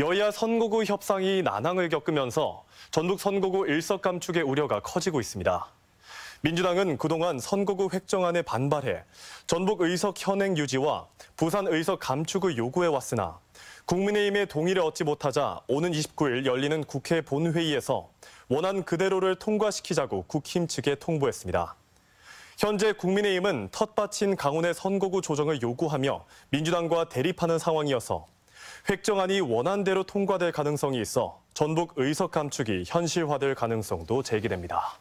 여야 선거구 협상이 난항을 겪으면서 전북 선거구 일석 감축의 우려가 커지고 있습니다. 민주당은 그동안 선거구 획정안에 반발해 전북 의석 현행 유지와 부산 의석 감축을 요구해 왔으나 국민의힘의 동의를 얻지 못하자 오는 29일 열리는 국회 본회의에서 원안 그대로를 통과시키자고 국힘 측에 통보했습니다. 현재 국민의힘은 텃밭인 강원의 선거구 조정을 요구하며 민주당과 대립하는 상황이어서 획정안이 원안대로 통과될 가능성이 있어 전북 의석 감축이 현실화될 가능성도 제기됩니다.